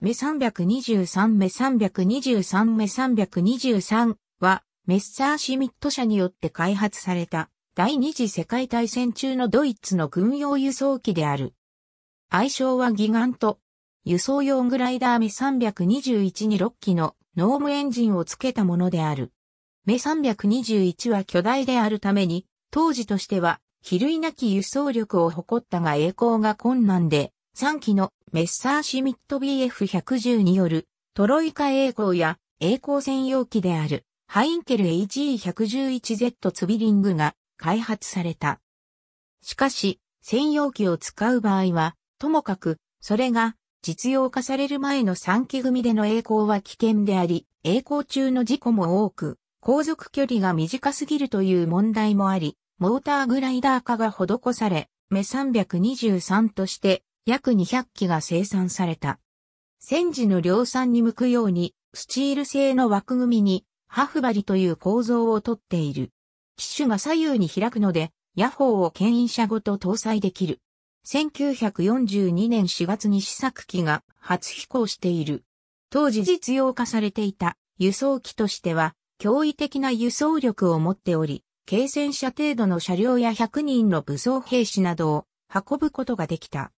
メ323メ323メ323は、メッサーシミット社によって開発された、第二次世界大戦中のドイツの軍用輸送機である。愛称はギガント。輸送用グライダーメ321に6機のノームエンジンをつけたものである。メ321は巨大であるために、当時としては、比類なき輸送力を誇ったが栄光が困難で、3機のメッサーシミット BF110 によるトロイカ栄光や栄光専用機であるハインケル HE111Z ツビリングが開発された。しかし、専用機を使う場合は、ともかく、それが実用化される前の3機組での栄光は危険であり、栄光中の事故も多く、航続距離が短すぎるという問題もあり、モーターグライダー化が施され、メ323として約200機が生産された。戦時の量産に向くように、スチール製の枠組みに、ハフバリという構造をとっている。機種が左右に開くので、ヤホーを牽引車ごと搭載できる。1942年4月に試作機が初飛行している。当時実用化されていた輸送機としては驚異的な輸送力を持っており、軽戦車程度の車両や100人の武装兵士などを運ぶことができた。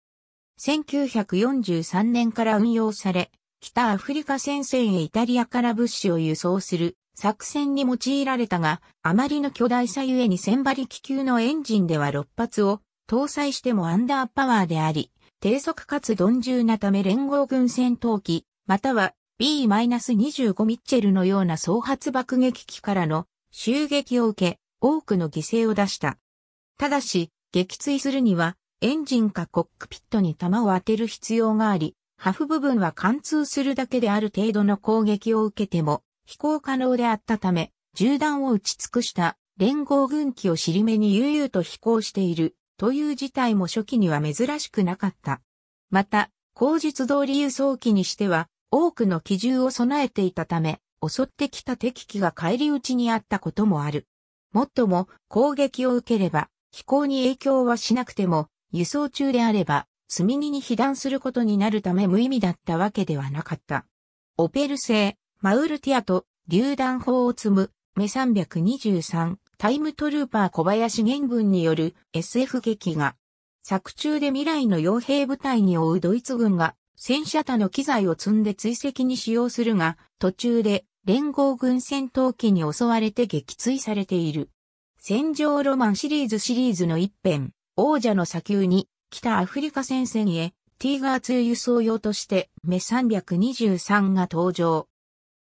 1943年から運用され、北アフリカ戦線へイタリアから物資を輸送する作戦に用いられたが、あまりの巨大さゆえに千馬力級のエンジンでは6発を搭載してもアンダーパワーであり、低速かつ鈍重なため連合軍戦闘機、または B-25 ミッチェルのような総発爆撃機からの襲撃を受け、多くの犠牲を出した。ただし、撃墜するにはエンジンかコックピットに弾を当てる必要があり、ハフ部分は貫通するだけである程度の攻撃を受けても飛行可能であったため、銃弾を打ち尽くした連合軍機を尻目に悠々と飛行しているという事態も初期には珍しくなかった。また、口述通り輸送機にしては多くの機銃を備えていたため、襲ってきた敵機が返り討ちにあったこともある。もっとも攻撃を受ければ飛行に影響はしなくても輸送中であれば、積み荷に被弾することになるため無意味だったわけではなかった。オペル製、マウルティアと、榴弾砲を積む、メ323、タイムトルーパー小林玄文による SF 劇が、作中で未来の傭兵部隊に追うドイツ軍が、戦車他の機材を積んで追跡に使用するが、途中で連合軍戦闘機に襲われて撃墜されている。戦場ロマンシリーズシリーズの一編。王者の砂丘に北アフリカ戦線へティーガー2輸送用としてメ323が登場。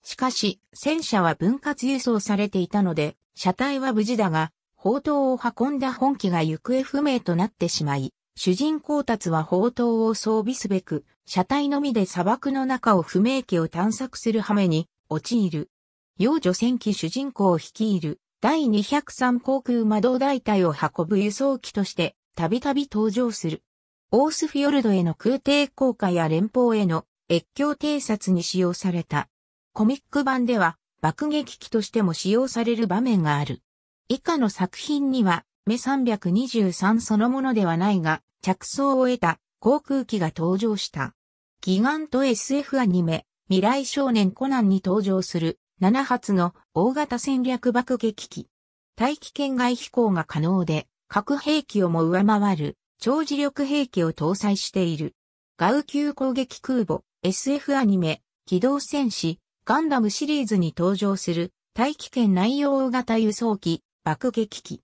しかし、戦車は分割輸送されていたので、車体は無事だが、砲塔を運んだ本機が行方不明となってしまい、主人公達は砲塔を装備すべく、車体のみで砂漠の中を不明機を探索する羽目に陥る。幼女戦機主人公を率いる第203航空魔導大隊を運ぶ輸送機としてたびたび登場する。オースフィヨルドへの空挺効果や連邦への越境偵察に使用された。コミック版では爆撃機としても使用される場面がある。以下の作品には、メ323そのものではないが、着想を得た航空機が登場した。ギガント SF アニメ、未来少年コナンに登場する7発の大型戦略爆撃機。大気圏外飛行が可能で、核兵器をも上回る超磁力兵器を搭載している。ガウ級攻撃空母、SF アニメ、機動戦士、ガンダムシリーズに登場する大気圏内容大型輸送機、爆撃機。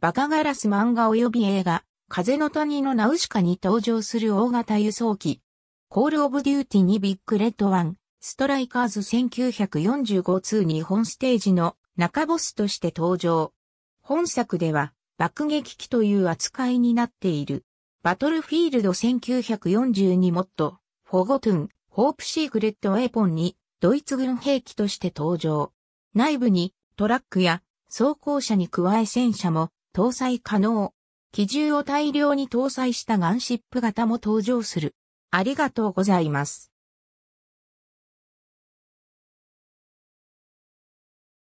バカガラス漫画及び映画、風の谷のナウシカに登場する大型輸送機。コールオブデューティにビッグレッドワン、ストライカーズ1945 2日本ステージの中ボスとして登場。本作では爆撃機という扱いになっている。バトルフィールド1942モッド、フォゴトゥン、ホープシークレットウェポンに、ドイツ軍兵器として登場。内部に、トラックや、装甲車に加え戦車も、搭載可能。機銃を大量に搭載したガンシップ型も登場する。ありがとうございます。